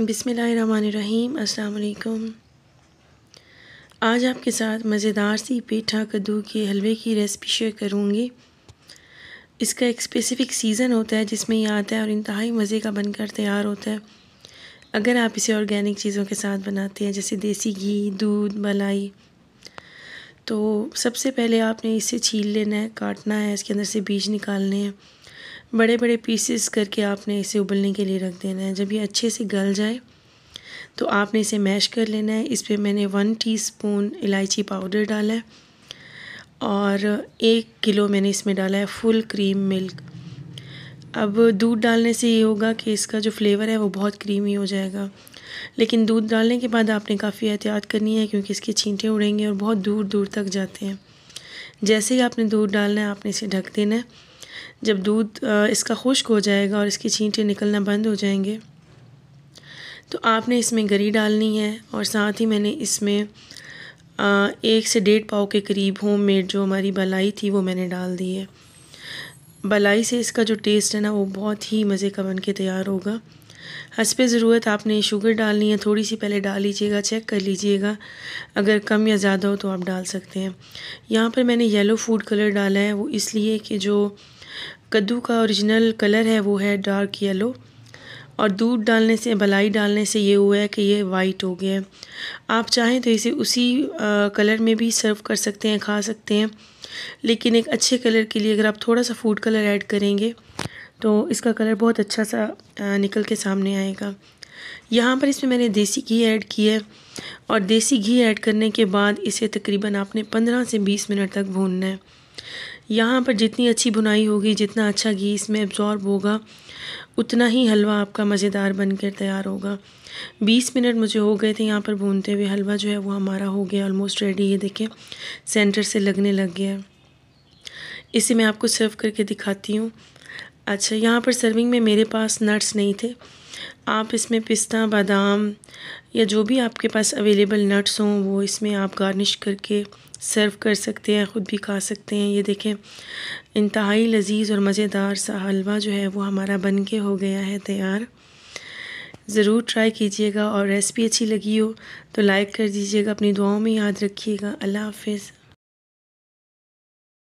बिसमीम अल्लाम आज आपके साथ मज़ेदार सी पेठा कद्दू के हलवे की रेसिपी शेयर करूँगी इसका एक स्पेसिफ़िक सीज़न होता है जिसमें यह आता है और इंतहाई मज़े का बनकर तैयार होता है अगर आप इसे ऑर्गेनिक चीज़ों के साथ बनाते हैं जैसे देसी घी दूध मलाई तो सबसे पहले आपने इसे छील लेना है काटना है इसके अंदर से बीज निकालने हैं बड़े बड़े पीसेस करके आपने इसे उबलने के लिए रख देना है जब ये अच्छे से गल जाए तो आपने इसे मैश कर लेना है इस पर मैंने वन टीस्पून इलायची पाउडर डाला है और एक किलो मैंने इसमें डाला है फुल क्रीम मिल्क अब दूध डालने से ये होगा कि इसका जो फ्लेवर है वो बहुत क्रीमी हो जाएगा लेकिन दूध डालने के बाद आपने काफ़ी एहतियात करनी है क्योंकि इसके छींटे उड़ेंगे और बहुत दूर दूर तक जाते हैं जैसे ही आपने दूध डालना है आपने इसे ढक देना है जब दूध इसका खुश्क हो जाएगा और इसकी चींटे निकलना बंद हो जाएंगे तो आपने इसमें गरी डालनी है और साथ ही मैंने इसमें एक से डेढ़ पाव के करीब होम मेड जो हमारी बलाई थी वो मैंने डाल दी है बलाई से इसका जो टेस्ट है ना वो बहुत ही मज़े का बन के तैयार होगा हंसपे ज़रूरत आपने शुगर डालनी है थोड़ी सी पहले डाल लीजिएगा चेक कर लीजिएगा अगर कम या ज़्यादा हो तो आप डाल सकते हैं यहाँ पर मैंने येलो फूड कलर डाला है वो इसलिए कि जो कद्दू का ओरिजिनल कलर है वो है डार्क येलो और दूध डालने से भलाई डालने से ये हुआ है कि ये वाइट हो गया है आप चाहें तो इसे उसी आ, कलर में भी सर्व कर सकते हैं खा सकते हैं लेकिन एक अच्छे कलर के लिए अगर आप थोड़ा सा फूड कलर ऐड करेंगे तो इसका कलर बहुत अच्छा सा आ, निकल के सामने आएगा यहाँ पर इसमें मैंने देसी घी ऐड किया है और देसी घी ऐड करने के बाद इसे तकरीबन आपने 15 से 20 मिनट तक भूनना है यहाँ पर जितनी अच्छी बुनाई होगी जितना अच्छा घी इसमें एब्ज़ॉर्ब होगा उतना ही हलवा आपका मज़ेदार बनकर तैयार होगा 20 मिनट मुझे हो गए थे यहाँ पर भूनते हुए हलवा जो है वो हमारा हो गया ऑलमोस्ट रेडी है देखें सेंटर से लगने लग गया इसे मैं आपको सर्व करके दिखाती हूँ अच्छा यहाँ पर सर्विंग में मेरे पास नट्स नहीं थे आप इसमें पिस्ता बादाम या जो भी आपके पास अवेलेबल नट्स हों वो इसमें आप गार्निश करके सर्व कर सकते हैं ख़ुद भी खा सकते हैं ये देखें इंतहाई लजीज़ और मज़ेदार सा हलवा जो है वो हमारा बन के हो गया है तैयार ज़रूर ट्राई कीजिएगा और रेसिपी अच्छी लगी हो तो लाइक कर दीजिएगा अपनी दुआओं में याद रखिएगा अल्लाह हाफिज़